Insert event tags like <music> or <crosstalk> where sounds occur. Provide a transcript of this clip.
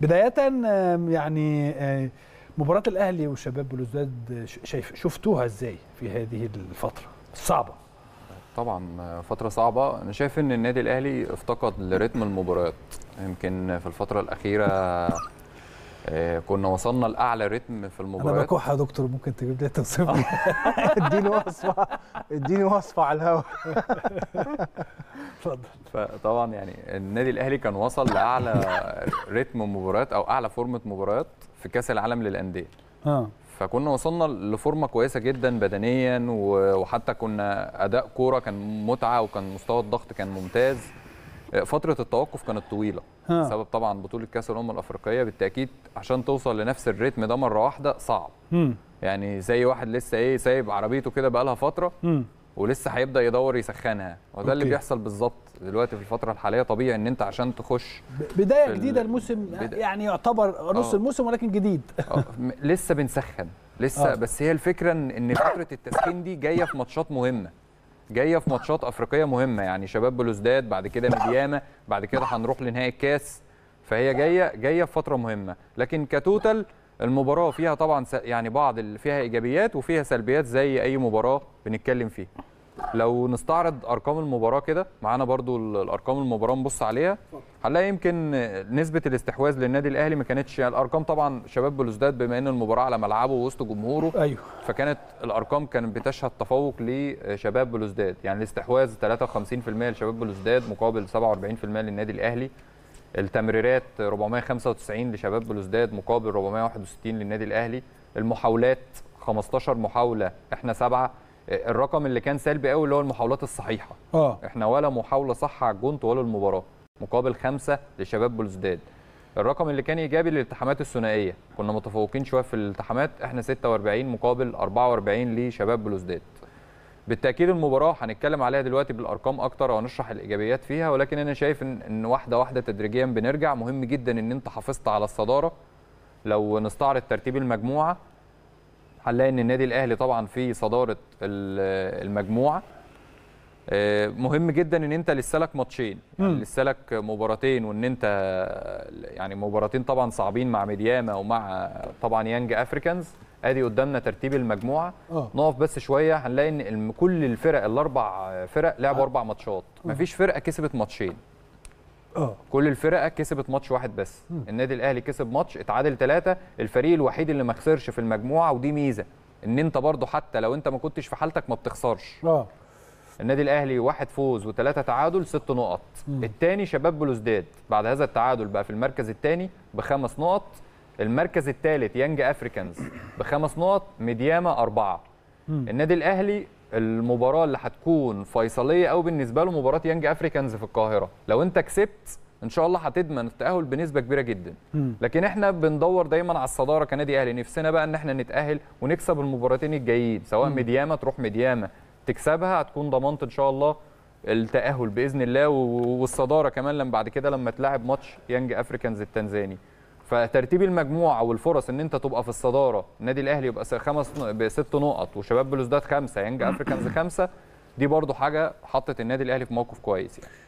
بداية يعني آه، مباراة الأهلي وشباب بلوزداد شايف شفتوها إزاي في هذه الفترة الصعبة؟ طبعا آه، فترة صعبة أنا شايف إن النادي الأهلي افتقد لرتم المباريات يمكن في الفترة الأخيرة آه، كنا وصلنا لاعلى رتم في المباراه انا بكح يا دكتور ممكن تجيب لي توصيف <laughs> اديني وصفه اديني وصفه على الهوا اتفضل <laughs> فطبعا يعني النادي الاهلي كان وصل لاعلى رتم مباريات او اعلى فورمه مباريات في كاس العالم للانديه اه فكنا وصلنا لفورمه كويسه جدا بدنيا وحتى كنا اداء كوره كان متعه وكان مستوى الضغط كان ممتاز آه، فتره التوقف كانت طويله بسبب طبعا بطوله كاس الامم الافريقيه بالتاكيد عشان توصل لنفس الريتم ده مره واحده صعب يعني زي واحد لسه ايه سايب عربيته كده بقالها فتره ولسه هيبدا يدور يسخنها وده اللي بيحصل بالظبط دلوقتي في الفتره الحاليه طبيعي ان انت عشان تخش بدايه جديده الموسم يعني يعتبر نص آه. الموسم ولكن جديد آه، لسه بنسخن لسه أوه. بس هي الفكره ان فتره التسخين دي جايه في ماتشات مهمه جايه في ماتشات افريقيه مهمه يعني شباب بلوزداد بعد كده مديانه بعد كده هنروح لنهائي الكاس فهي جايه جايه في فتره مهمه لكن كتوتال المباراه فيها طبعا يعني بعض فيها ايجابيات وفيها سلبيات زي اي مباراه بنتكلم فيها لو نستعرض ارقام المباراه كده معانا برضو الارقام المباراه نبص عليها هنلاقي يمكن نسبه الاستحواذ للنادي الاهلي ما كانتش يعني الارقام طبعا شباب بلوزداد بما ان المباراه على ملعبه وسط جمهوره ايوه فكانت الارقام كانت بتشهد تفوق لشباب بلوزداد يعني الاستحواذ 53% لشباب بلوزداد مقابل 47% للنادي الاهلي التمريرات 495 لشباب بلوزداد مقابل 461 للنادي الاهلي المحاولات 15 محاوله احنا سبعه الرقم اللي كان سلبي قوي اللي هو المحاولات الصحيحه اه احنا ولا محاوله صح على الجون طوال المباراه مقابل خمسه لشباب بلوزداد الرقم اللي كان ايجابي للالتحامات الثنائيه كنا متفوقين شويه في الالتحامات احنا 46 مقابل 44 لشباب بلوزداد بالتاكيد المباراه هنتكلم عليها دلوقتي بالارقام اكتر وهنشرح الايجابيات فيها ولكن انا شايف ان, إن واحده واحده تدريجيا بنرجع مهم جدا ان انت حافظت على الصداره لو نستعرض ترتيب المجموعه هنلاقي ان النادي الاهلي طبعا في صداره المجموعه آه، مهم جدا ان انت لسه لك ماتشين يعني لسه لك مباراتين وان انت يعني مباراتين طبعا صعبين مع ميدياما ومع طبعا يانج افريكانز ادي قدامنا ترتيب المجموعه آه. نقف بس شويه هنلاقي ان كل الفرق الاربع فرق لعبوا آه. اربع ماتشات مفيش فرقه كسبت ماتشين أوه. كل الفرق كسبت ماتش واحد بس م. النادي الاهلي كسب ماتش اتعادل ثلاثه الفريق الوحيد اللي ما خسرش في المجموعه ودي ميزه ان انت برضه حتى لو انت ما كنتش في حالتك ما بتخسرش اه النادي الاهلي واحد فوز وثلاثه تعادل ست نقط الثاني شباب بلوزداد بعد هذا التعادل بقى في المركز الثاني بخمس نقط المركز الثالث يانج افريكانز بخمس نقط ميدياما اربعه النادي الاهلي المباراه اللي هتكون فيصليه او بالنسبه له مباراه يانج افريكانز في القاهره لو انت كسبت ان شاء الله هتضمن التاهل بنسبه كبيره جدا لكن احنا بندور دايما على الصداره كنادي اهلي نفسنا بقى ان احنا نتاهل ونكسب المباراتين الجايين سواء مدياما تروح مدياما تكسبها هتكون ضمنت ان شاء الله التاهل باذن الله والصداره كمان لما بعد كده لما تلعب ماتش يانج افريكانز التنزاني فترتيب المجموعه والفرص ان انت تبقى في الصداره النادي الاهلي يبقى خمس بست نقط وشباب بلوزداد خمسه يانج افريكانز خمسه دي برضو حاجه حطت النادي الاهلي في موقف كويس يعني